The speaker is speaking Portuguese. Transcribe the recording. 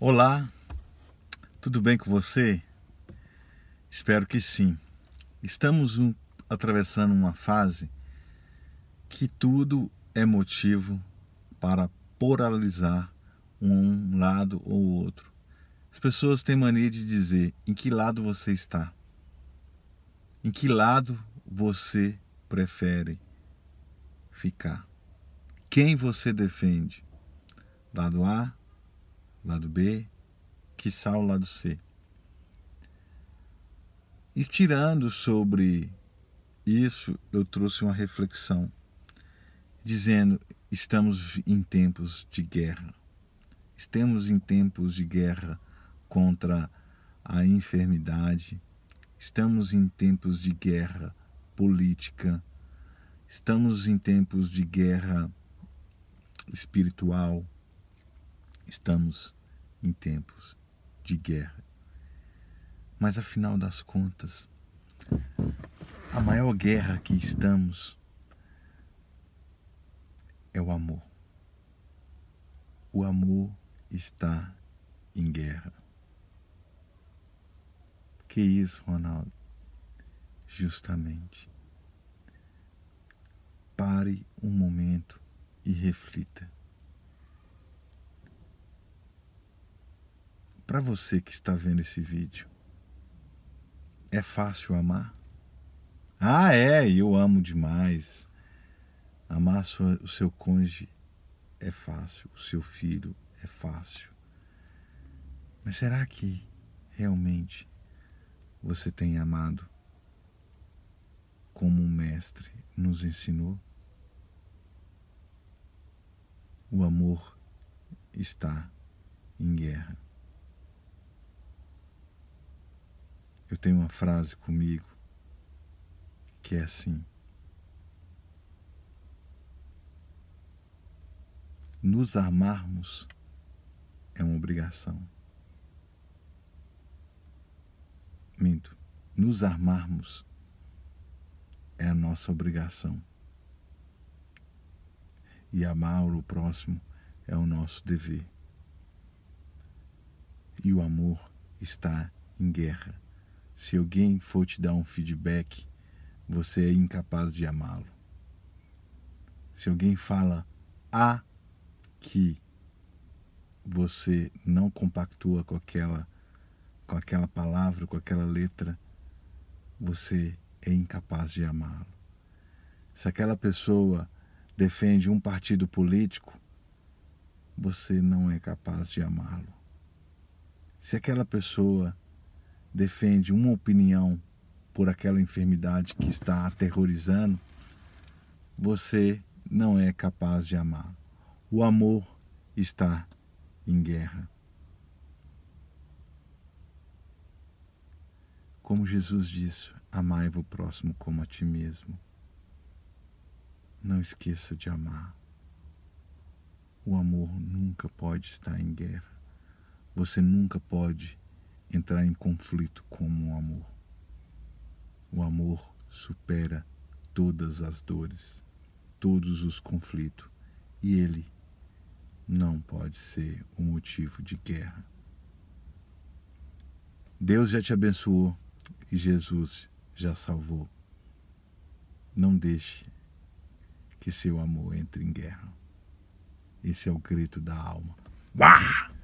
Olá, tudo bem com você? Espero que sim. Estamos um, atravessando uma fase que tudo é motivo para polarizar um lado ou outro. As pessoas têm mania de dizer em que lado você está, em que lado você prefere ficar, quem você defende, lado A lado B, quiçá o lado C. E tirando sobre isso, eu trouxe uma reflexão, dizendo: estamos em tempos de guerra. Estamos em tempos de guerra contra a enfermidade, estamos em tempos de guerra política, estamos em tempos de guerra espiritual, estamos em tempos de guerra. Mas afinal das contas, a maior guerra que estamos é o amor. O amor está em guerra. Que isso, Ronaldo? Justamente. Pare um momento e reflita. Para você que está vendo esse vídeo, é fácil amar? Ah, é, eu amo demais. Amar sua, o seu cônjuge é fácil, o seu filho é fácil. Mas será que realmente você tem amado como um mestre nos ensinou? O amor está Eu tenho uma frase comigo que é assim: Nos armarmos é uma obrigação. Minto, nos armarmos é a nossa obrigação. E amar o próximo é o nosso dever. E o amor está em guerra. Se alguém for te dar um feedback, você é incapaz de amá-lo. Se alguém fala A ah, que você não compactua com aquela com aquela palavra, com aquela letra, você é incapaz de amá-lo. Se aquela pessoa defende um partido político, você não é capaz de amá-lo. Se aquela pessoa defende uma opinião por aquela enfermidade que está aterrorizando, você não é capaz de amar. O amor está em guerra. Como Jesus disse, amai-vos o próximo como a ti mesmo. Não esqueça de amar. O amor nunca pode estar em guerra. Você nunca pode entrar em conflito com o amor. O amor supera todas as dores, todos os conflitos, e ele não pode ser o um motivo de guerra. Deus já te abençoou e Jesus já salvou. Não deixe que seu amor entre em guerra. Esse é o grito da alma. Uau!